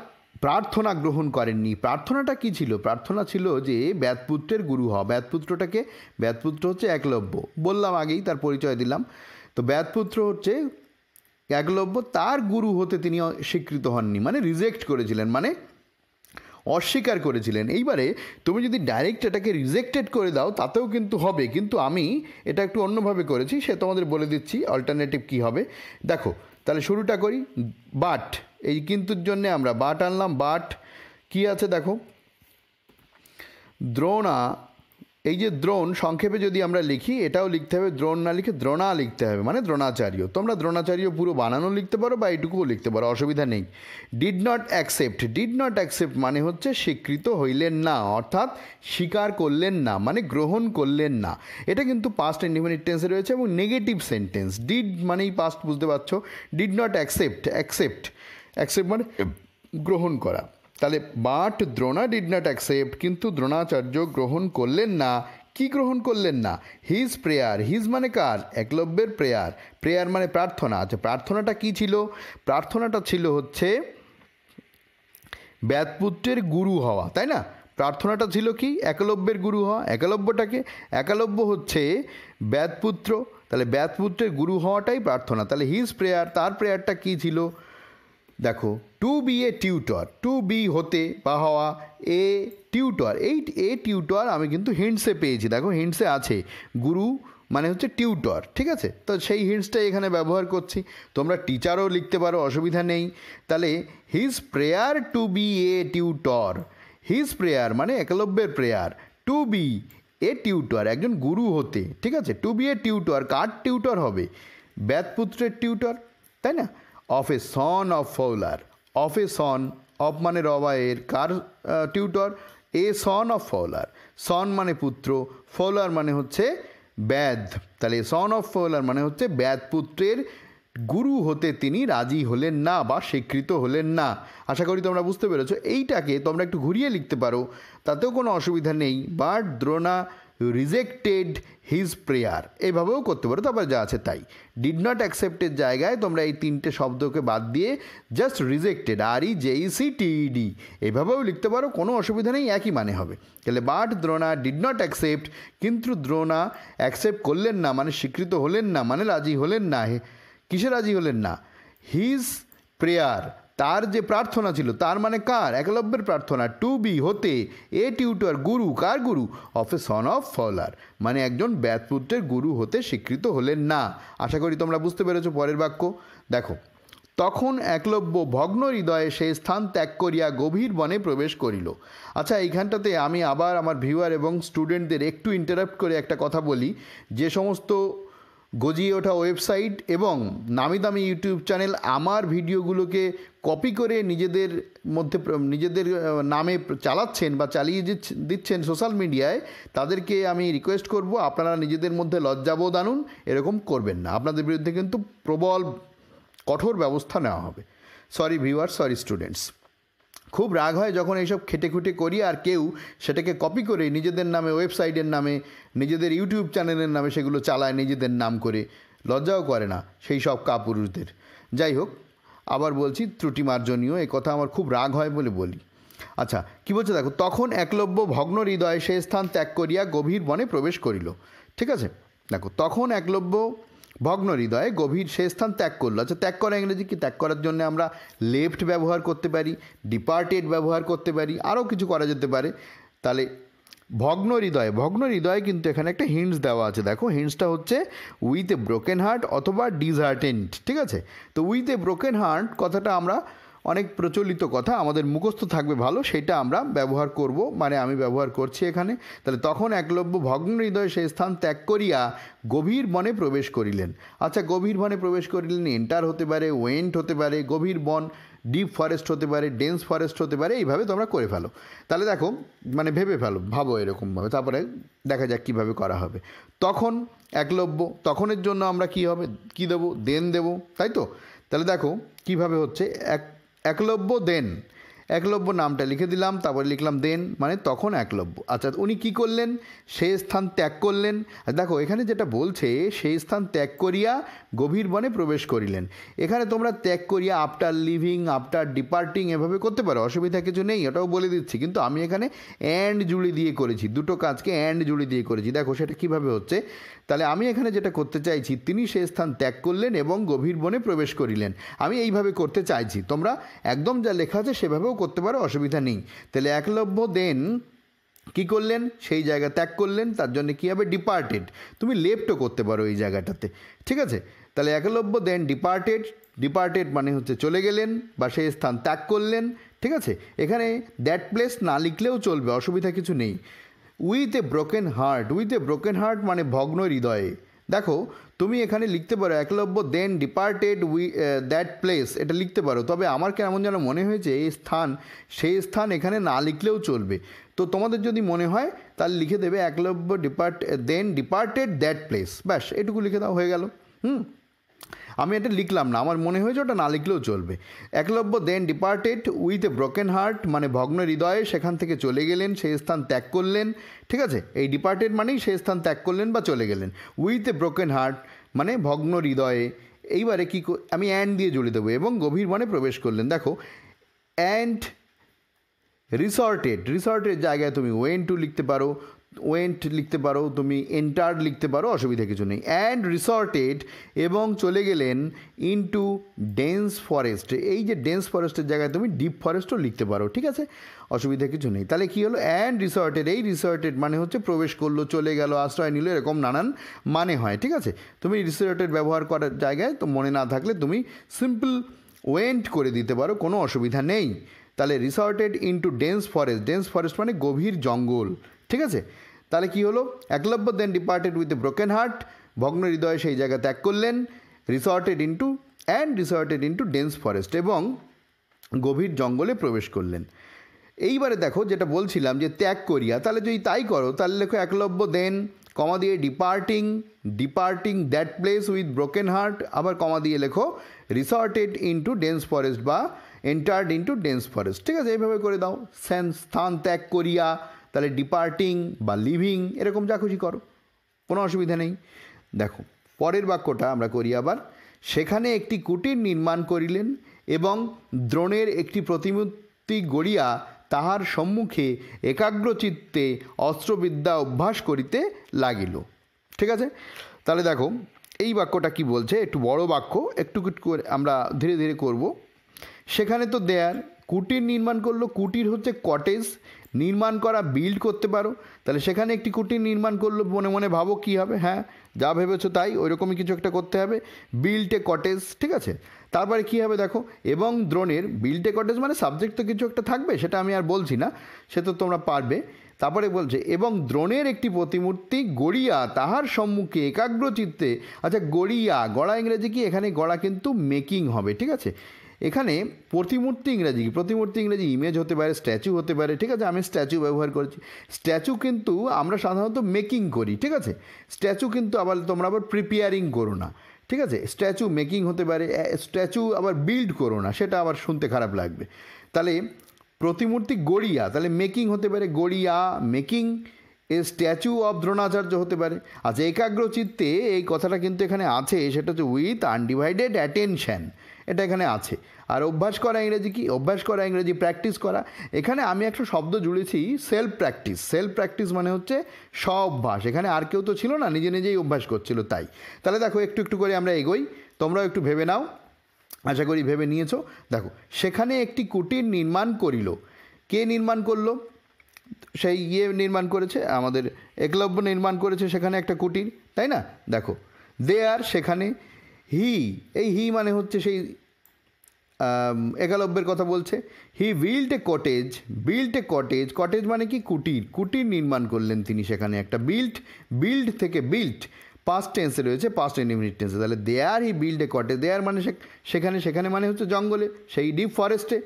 প্রার্থনা গ্রহণ করেননি প্রার্থনাটা কি ছিল প্রার্থনা ছিল যে ব্যাতপুত্রের গুরু হওয়া ব্যাতপুত্রটাকে ব্যাতপুত্র হচ্ছে একলব্য বললাম আগেই তার পরিচয় দিলাম তো ব্যাতপুত্র হচ্ছে একলব্য তার গুরু হতে তিনি স্বীকৃত হননি মানে রিজেক্ট করেছিলেন মানে অস্বীকার করেছিলেন এইবারে তুমি যদি ডাইরেক্ট এটাকে রিজেক্টেড করে দাও তাতেও কিন্তু হবে কিন্তু আমি এটা একটু অন্যভাবে করেছি সে তোমাদের বলে দিচ্ছি অল্টারনেটিভ কী হবে দেখো তাহলে শুরুটা করি বাট এই কিন্তুর জন্যে আমরা বাট আনলাম বাট কি আছে দেখো দ্রোণা এই যে দ্রোণ সংক্ষেপে যদি আমরা লিখি এটাও লিখতে হবে দ্রোণ না লিখে দ্রোণা লিখতে হবে মানে দ্রোণাচার্য তোমরা দ্রোণাচার্য পুরো বানানো লিখতে পারো বা এইটুকুও লিখতে পারো অসুবিধা নেই did not accept did not accept মানে হচ্ছে স্বীকৃত হইলেন না অর্থাৎ স্বীকার করলেন না মানে গ্রহণ করলেন না এটা কিন্তু পাস্ট ইন্ডিপেন্ডেন্ট টেন্সে রয়েছে এবং নেগেটিভ সেন্টেন্স ডিড মানেই পাস্ট বুঝতে পারছো did not accept accept accept মানে গ্রহণ করা তাহলে but Drona did not accept কিন্তু দ্রোণাচার্য গ্রহণ করলেন না কি গ্রহণ করলেন না হিজ প্রেয়ার হিজ মানে কার একলব্যের প্রেয়ার প্রেয়ার মানে প্রার্থনা আচ্ছা প্রার্থনাটা কি ছিল প্রার্থনাটা ছিল হচ্ছে ব্যাতপুত্রের গুরু হওয়া তাই না প্রার্থনাটা ছিল কি একলব্যের গুরু হওয়া একলব্যটাকে একলব্য হচ্ছে ব্যাতপুত্র তাহলে ব্যাতপুত্রের গুরু হওয়াটাই প্রার্থনা তাহলে হিজ প্রেয়ার তার প্রেয়ারটা কী ছিল দেখো to be a tutor to be হতে বা হওয়া এ টিউটর এই এ টিউটর আমি কিন্তু হিন্টসে পেয়েছি দেখো হিন্টসে আছে গুরু মানে হচ্ছে টিউটর ঠিক আছে তো সেই হিন্টসটাই এখানে ব্যবহার করছি তোমরা টিচারও লিখতে পারো অসুবিধা নেই তাহলে his prayer to be a tutor his prayer মানে একলব্যের prayer to be a tutor একজন গুরু হতে ঠিক আছে টু বি এ টিউটর কার টিউটর হবে ব্যাতপুত্রের টিউটর তাই না of a son of fowler of a son of মানে রবায়ের কার টিউটর এ সন অফ ফৌলার সন মানে পুত্র ফৌলার মানে হচ্ছে ব্যাধ তাহলে সন অফ ফৌলার মানে হচ্ছে ব্যাধ পুত্রের গুরু হতে তিনি রাজি হলেন না বা স্বীকৃত হলেন না আশা করি তোমরা বুঝতে পেরেছো এইটাকে তোমরা একটু ঘুরিয়ে লিখতে পারো তাতেও কোনো অসুবিধা নেই but Drona rejected his prayer এইভাবেও করতে পারো তারপরে যা আছে তাই ডিড নট অ্যাকসেপ্টের জায়গায় তোমরা এই তিনটে শব্দকে বাদ দিয়ে just rejected R E J E C T E D এভাবেও লিখতে পারো কোনো অসুবিধা নেই একই মানে হবে তাহলে but Drona did not accept কিন্তু দ্রোণা অ্যাকসেপ্ট করলেন না মানে স্বীকৃত হলেন না মানে রাজি হলেন না কিসে রাজি হলেন না হিজ প্রেয়ার তার যে প্রার্থনা ছিল তার মানে কার একলব্যের প্রার্থনা টু বি হতে এ টিউটার গুরু কার গুরু অফ এ সন অফ ফলার মানে একজন ব্যাসপুত্রের গুরু হতে স্বীকৃত হলেন না আশা করি তোমরা বুঝতে পেরেছো পরের বাক্য দেখো তখন একলব্য ভগ্ন হৃদয়ে সেই স্থান ত্যাগ করিয়া গভীর বনে প্রবেশ করিল আচ্ছা এইখানটাতে আমি আবার আমার ভিউয়ার এবং স্টুডেন্টদের একটু ইন্টারাপ্ট করে একটা কথা বলি যে সমস্ত গজিয়ে ওঠা ওয়েবসাইট এবং নামি দামি ইউটিউব চ্যানেল আমার ভিডিওগুলোকে কপি করে নিজেদের মধ্যে নিজেদের নামে চালাচ্ছেন বা চালিয়ে দিচ্ছেন সোশ্যাল মিডিয়ায় তাদেরকে আমি রিকোয়েস্ট করব আপনারা নিজেদের মধ্যে লজ্জাবোধ আনুন এরকম করবেন না আপনাদের বিরুদ্ধে কিন্তু প্রবল কঠোর ব্যবস্থা নেওয়া হবে সরি ভিউয়ার সরি স্টুডেন্টস খুব রাগ হয় যখন এইসব খেটে খুঁটে করি আর কেউ সেটাকে কপি করে নিজেদের নামে ওয়েবসাইটের নামে নিজেদের ইউটিউব চ্যানেলের নামে সেগুলো চালায় নিজেদের নাম করে লজ্জাও করে না সেই সব কাপুরুষদের যাই হোক আবার বলছি ত্রুটি মার্জনীয় এ কথা আমার খুব রাগ হয় বলে বলি আচ্ছা কী বলছে দেখো তখন একলব্য ভগ্ন হৃদয়ে সে স্থান ত্যাগ করিয়া গভীর বনে প্রবেশ করিল ঠিক আছে দেখো তখন একলব্য ভগ্ন হৃদয়ে গভীর সে স্থান ত্যাগ করলো আচ্ছা ত্যাগ করা ইংরেজি কি ত্যাগ করার জন্য আমরা লেফট ব্যবহার করতে পারি ডিপার্টেড ব্যবহার করতে পারি আরও কিছু করা যেতে পারে তাহলে ভগ্ন হৃদয় ভগ্ন হৃদয়ে কিন্তু এখানে একটা হিন্টস দেওয়া আছে দেখো হিন্টসটা হচ্ছে উইথ এ ব্রোকেন হার্ট অথবা ডিসহার্টেন্ট ঠিক আছে তো উইথ এ ব্রোকেন হার্ট কথাটা আমরা অনেক প্রচলিত কথা আমাদের মুখস্থ থাকবে ভালো সেটা আমরা ব্যবহার করব মানে আমি ব্যবহার করছি এখানে তাহলে তখন একলব্য ভগ্ন হৃদয় সেই স্থান ত্যাগ করিয়া গভীর বনে প্রবেশ করিলেন আচ্ছা গভীর বনে প্রবেশ করিলেন এন্টার হতে পারে ওয়েন্ট হতে পারে গভীর বন ডিপ ফরেস্ট হতে পারে ডেন্স ফরেস্ট হতে পারে এইভাবে তোমরা করে ফেলো তাহলে দেখো মানে ভেবে ফেলো ভাবো এরকমভাবে তারপরে দেখা যাক কীভাবে করা হবে তখন একলব্য তখনের জন্য আমরা কি হবে কি দেবো দেন দেবো তাই তো তাহলে দেখো কিভাবে হচ্ছে এক একলব্য দেন একলব্য নামটা লিখে দিলাম তারপরে লিখলাম দেন মানে তখন একলব্য আচ্ছা উনি কি করলেন সে স্থান ত্যাগ করলেন আচ্ছা, দেখো এখানে যেটা বলছে সেই স্থান ত্যাগ করিয়া গভীর বনে প্রবেশ করিলেন এখানে তোমরা ত্যাগ করিয়া আফটার লিভিং আফটার ডিপার্টিং এভাবে করতে পারো অসুবিধা কিছু নেই ওটাও বলে দিচ্ছি কিন্তু আমি এখানে অ্যান্ড জুড়ি দিয়ে করেছি দুটো কাজকে অ্যান্ড জুড়ি দিয়ে করেছি দেখো সেটা কিভাবে হচ্ছে তাহলে আমি এখানে যেটা করতে চাইছি তিনি সে স্থান ত্যাগ করলেন এবং গভীর বনে প্রবেশ করিলেন আমি এইভাবে করতে চাইছি তোমরা একদম যা লেখা আছে সেভাবেও করতে পারো অসুবিধা নেই তাহলে একলভ্য দেন কি করলেন সেই জায়গা ত্যাগ করলেন তার জন্য কী হবে ডিপার্টেড তুমি লেফটও করতে পারো এই জায়গাটাতে ঠিক আছে তাহলে একলভ্য দেন ডিপার্টেড ডিপার্টেড মানে হচ্ছে চলে গেলেন বা সেই স্থান ত্যাগ করলেন ঠিক আছে এখানে দ্যাট প্লেস না লিখলেও চলবে অসুবিধা কিছু নেই with a broken heart with a broken heart মানে ভগ্ন হৃদয়ে দেখো তুমি এখানে লিখতে পারো Eklavya then departed we that place এটা লিখতে পারো তবে আমার কেমন যেন মনে হয়েছে এই স্থান সেই স্থান এখানে না লিখলেও চলবে তো তোমাদের যদি মনে হয় তাহলে লিখে দেবে Eklavya depart then departed that place ব্যাস এটুকু লিখে দাও হয়ে গেল হুম আমি এটা লিখলাম না আমার মনে হয়েছে ওটা না লিখলেও চলবে Eklavya then departed with a broken heart মানে ভগ্ন হৃদয়ে সেখান থেকে চলে গেলেন সেই স্থান ত্যাগ করলেন ঠিক আছে এই ডিপার্টেড মানেই সেই স্থান ত্যাগ করলেন বা চলে গেলেন উইথ এ ব্রোকেন হার্ট মানে ভগ্ন হৃদয়ে এইবারে কি আমি অ্যান্ড দিয়ে জুড়ে দেবো এবং গভীর মনে প্রবেশ করলেন দেখো অ্যান্ড রিসর্টেড রিসর্টের জায়গায় তুমি ওয়েন টু লিখতে পারো ওয়েন্ট লিখতে পারো তুমি এন্টার লিখতে পারো অসুবিধা কিছু নেই অ্যান্ড রিসর্টেড এবং চলে গেলেন ইনটু ডেন্স ফরেস্ট এই যে ডেন্স ফরেস্টের জায়গায় তুমি ডিপ ফরেস্টও লিখতে পারো ঠিক আছে অসুবিধা কিছু নেই তাহলে কী হলো অ্যান্ড রিসর্টেড এই রিসর্টেড মানে হচ্ছে প্রবেশ করলো চলে গেল আশ্রয় নিল এরকম নানান মানে হয় ঠিক আছে তুমি রিসর্টেড ব্যবহার করার জায়গায় তো মনে না থাকলে তুমি সিম্পল ওয়েন্ট করে দিতে পারো কোনো অসুবিধা নেই তাহলে resorted into dense forest dense forest মানে গভীর জঙ্গল ঠিক আছে তাহলে কি হলো Eklavya then departed with a broken heart ভগ্ন হৃদয়ে সেই জায়গা ত্যাগ করলেন resorted into and resorted into dense forest এবং গভীর জঙ্গলে প্রবেশ করলেন এইবারে দেখো যেটা বলছিলাম যে ত্যাগ করিয়া তাহলে যদি তাই করো তাহলে লেখো একলব্য দেন কমা দিয়ে departing departing that place with broken heart আবার কমা দিয়ে লেখো রিসর্টেড ইন্টু ডেন্স ফরেস্ট বা এন্টার্ড ইন্টু ডেন্স ফরেস্ট ঠিক আছে এইভাবে করে দাও স্যান স্থান ত্যাগ করিয়া তাহলে ডিপার্টিং বা লিভিং এরকম যা খুশি করো কোনো অসুবিধা নেই দেখো পরের বাক্যটা আমরা করি আবার সেখানে একটি কুটির নির্মাণ করিলেন এবং দ্রোণের একটি প্রতিমূর্তি গড়িয়া তাহার সম্মুখে একাগ্রচিত্তে অস্ত্রবিদ্যা অভ্যাস করিতে লাগিল ঠিক আছে তাহলে দেখো এই বাক্যটা কি বলছে একটু বড় বাক্য একটু করে আমরা ধীরে ধীরে করব সেখানে তো দেয়ার কুটির নির্মাণ করলো কুটির হচ্ছে কটেজ নির্মাণ করা বিল্ড করতে পারো তাহলে সেখানে একটি কুটির নির্মাণ করলো মনে মনে ভাবো কী হবে হ্যাঁ যা ভেবেছো তাই ওই রকমই কিছু একটা করতে হবে বিল্টে কটেজ ঠিক আছে তারপরে কী হবে দেখো এবং দ্রোণের বিল্টে কটেজ মানে সাবজেক্ট তো কিছু একটা থাকবে সেটা আমি আর বলছি না সে তো তোমরা পারবে তারপরে বলছে এবং দ্রোণের একটি প্রতিমূর্তি গড়িয়া তাহার সম্মুখে একাগ্র চিত্তে আচ্ছা গড়িয়া গড়া ইংরেজি কি এখানে গড়া কিন্তু মেকিং হবে ঠিক আছে এখানে প্রতিমূর্তি ইংরাজি প্রতিমূর্তি ইংরাজি ইমেজ হতে পারে স্ট্যাচু হতে পারে ঠিক আছে আমি স্ট্যাচু ব্যবহার করছি স্ট্যাচু কিন্তু আমরা সাধারণত মেকিং করি ঠিক আছে স্ট্যাচু কিন্তু আবার তোমরা আবার প্রিপেয়ারিং করো না ঠিক আছে স্ট্যাচু মেকিং হতে পারে স্ট্যাচু আবার বিল্ড করো না সেটা আবার শুনতে খারাপ লাগবে তাহলে প্রতিমূর্তি গড়িয়া তাহলে মেকিং হতে পারে গড়িয়া making a statue of Dronacharya হতে পারে আচ্ছা একাগ্র চিত্তে এই কথাটা কিন্তু এখানে আছে সেটা হচ্ছে উইথ আনডিভাইডেড অ্যাটেনশন এটা এখানে আছে আর অভ্যাস করা ইংরেজি কি অভ্যাস করা ইংরেজি প্র্যাকটিস করা এখানে আমি একটা শব্দ জুড়েছি সেলফ প্র্যাকটিস সেলফ প্র্যাকটিস মানে হচ্ছে স্ব অভ্যাস এখানে আর কেউ তো ছিল না নিজে নিজেই অভ্যাস করছিল তাই তাহলে দেখো একটু একটু করে আমরা এগোই তোমরাও একটু ভেবে নাও আশা করি ভেবে নিয়েছো দেখো সেখানে একটি কুটির নির্মাণ করিল কে নির্মাণ করলো সেই ইয়ে নির্মাণ করেছে আমাদের একলব্য নির্মাণ করেছে সেখানে একটা কুটির তাই না দেখো দে আর সেখানে হি এই হি মানে হচ্ছে সেই একালব্যের কথা বলছে he built a cottage built a cottage cottage মানে কি কুটির কুটির নির্মাণ করলেন তিনি সেখানে একটা বিল্ট বিল্ড থেকে বিল্ট পাস্ট টেন্সে রয়েছে পাস্ট ইন্ডিমিনিট টেন্সে তাহলে দেয়ার হি বিল্ড এ কটেজ দেয়ার মানে সেখানে সেখানে মানে হচ্ছে জঙ্গলে সেই ডিপ ফরেস্টে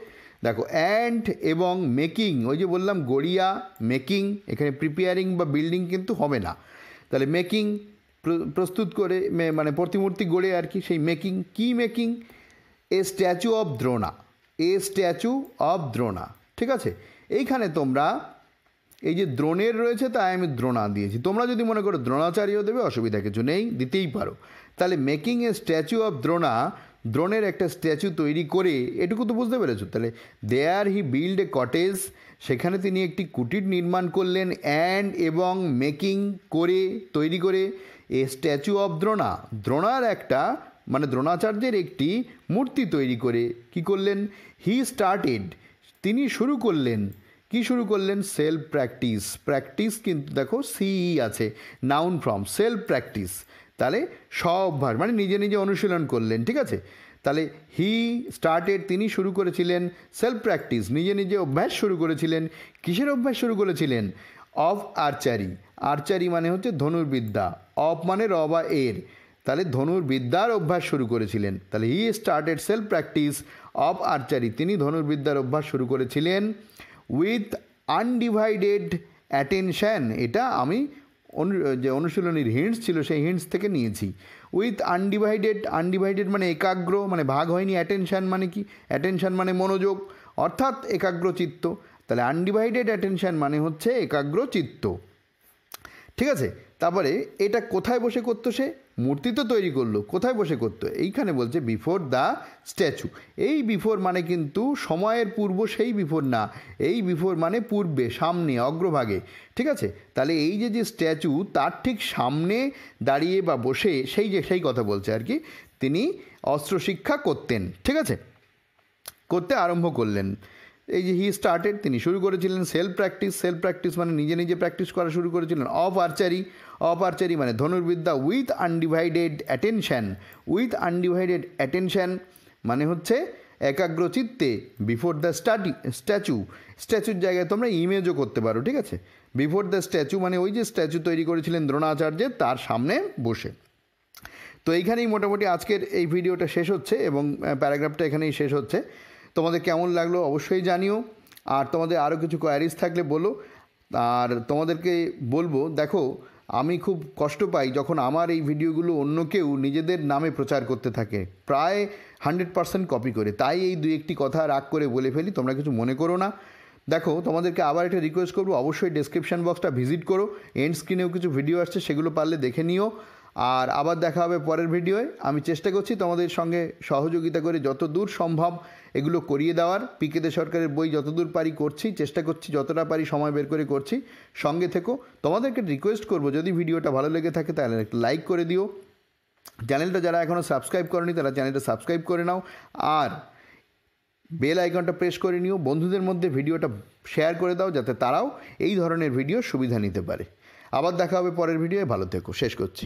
দেখো অ্যান্ড এবং মেকিং ওই যে বললাম গড়িয়া মেকিং এখানে প্রিপেয়ারিং বা বিল্ডিং কিন্তু হবে না তাহলে মেকিং প্রস্তুত করে মানে প্রতিমূর্তি গড়ে আর কি সেই মেকিং কি making a statue of Drona a statue of Drona ঠিক আছে এইখানে তোমরা এই যে দ্রোণের রয়েছে তাই আমি দ্রোণা দিয়েছি তোমরা যদি মনে করো দ্রোণাচার্য দেবে অসুবিধা কিছু নেই দিতেই পারো তাহলে making a statue of Drona দ্রোণের একটা স্ট্যাচু তৈরি করে এটুকু তো বুঝতে পেরেছো তাহলে দেয়ার হি বিল্ড এ কটেজ সেখানে তিনি একটি কুটির নির্মাণ করলেন অ্যান্ড এবং মেকিং করে তৈরি করে এ স্ট্যাচু অফ দ্রোণা দ্রোণার একটা মানে দ্রোণাচার্যের একটি মূর্তি তৈরি করে কি করলেন হি স্টার্টেড তিনি শুরু করলেন কি শুরু করলেন সেলফ প্র্যাকটিস প্র্যাকটিস কিন্তু দেখো সিই e আছে নাউন ফ্রম সেলফ প্র্যাকটিস তাহলে সভ্যাস মানে নিজে নিজে অনুশীলন করলেন ঠিক আছে তাহলে হি স্টার্টেড তিনি শুরু করেছিলেন সেলফ প্র্যাকটিস নিজে নিজে অভ্যাস শুরু করেছিলেন কিসের অভ্যাস শুরু করেছিলেন অফ আর্চারি আর্চারি মানে হচ্ছে ধনুর্বিদ্যা অফ মানে র বা এর তাহলে ধনুর্বিদ্যার অভ্যাস শুরু করেছিলেন তাহলে he started self practice of archery তিনি ধনুর্বিদ্যার অভ্যাস শুরু করেছিলেন উইথ আনডিভাইডেড অ্যাটেনশান এটা আমি যে অনুশীলনীর হিন্টস ছিল সেই হিন্টস থেকে নিয়েছি উইথ আনডিভাইডেড আনডিভাইডেড মানে একাগ্র মানে ভাগ হয়নি অ্যাটেনশান মানে কি অ্যাটেনশান মানে মনোযোগ অর্থাৎ একাগ্র চিত্ত তাহলে আনডিভাইডেড অ্যাটেনশান মানে হচ্ছে একাগ্র চিত্ত ঠিক আছে তারপরে এটা কোথায় বসে করতো সে মূর্তি তো তৈরি করলো কোথায় বসে করতো এইখানে বলছে বিফোর দ্য স্ট্যাচু এই বিফোর মানে কিন্তু সময়ের পূর্ব সেই বিফোর না এই বিফোর মানে পূর্বে সামনে অগ্রভাগে ঠিক আছে তাহলে এই যে যে স্ট্যাচু তার ঠিক সামনে দাঁড়িয়ে বা বসে সেই যে সেই কথা বলছে আর কি তিনি অস্ত্রশিক্ষা করতেন ঠিক আছে করতে আরম্ভ করলেন এই যে হি স্টার্টেড তিনি শুরু করেছিলেন সেলফ প্র্যাকটিস সেলফ প্র্যাকটিস মানে নিজে নিজে প্র্যাকটিস করা শুরু করেছিলেন অফ আর্চারি অফ আর্চারি মানে ধনুর্বিদ্যা with undivided attention with undivided attention মানে হচ্ছে একাগ্র চিত্তে বিফোর দ্য স্টাডি স্ট্যাচু স্ট্যাচুর জায়গায় তোমরা ইমেজও করতে পারো ঠিক আছে বিফোর দ্য স্ট্যাচু মানে ওই যে স্ট্যাচু তৈরি করেছিলেন দ্রোণাচার্যের তার সামনে বসে তো এইখানেই মোটামুটি আজকের এই ভিডিওটা শেষ হচ্ছে এবং প্যারাগ্রাফটা এখানেই শেষ হচ্ছে তোমাদের কেমন লাগলো অবশ্যই জানিও আর তোমাদের আরও কিছু কোয়ারিজ থাকলে বলো আর তোমাদেরকে বলবো দেখো আমি খুব কষ্ট পাই যখন আমার এই ভিডিওগুলো অন্য কেউ নিজেদের নামে প্রচার করতে থাকে প্রায় হান্ড্রেড পার্সেন্ট কপি করে তাই এই দু একটি কথা রাগ করে বলে ফেলি তোমরা কিছু মনে করো না দেখো তোমাদেরকে আবার একটা রিকোয়েস্ট করবো অবশ্যই ডিসক্রিপশান বক্সটা ভিজিট করো এন্ড স্ক্রিনেও কিছু ভিডিও আসছে সেগুলো পারলে দেখে নিও আর আবার দেখা হবে পরের ভিডিওয়ে আমি চেষ্টা করছি তোমাদের সঙ্গে সহযোগিতা করে যত দূর সম্ভব এগুলো করিয়ে দেওয়ার পিকেদের সরকারের বই যতদূর পারি করছি চেষ্টা করছি যতটা পারি সময় বের করে করছি সঙ্গে থেকো তোমাদেরকে রিকোয়েস্ট করবো যদি ভিডিওটা ভালো লেগে থাকে তাহলে একটা লাইক করে দিও চ্যানেলটা যারা এখনও সাবস্ক্রাইব করেনি তারা চ্যানেলটা সাবস্ক্রাইব করে নাও আর বেল আইকনটা প্রেস করে নিও বন্ধুদের মধ্যে ভিডিওটা শেয়ার করে দাও যাতে তারাও এই ধরনের ভিডিও সুবিধা নিতে পারে আবার দেখা হবে পরের ভিডিওয়ে ভালো থেকো শেষ করছি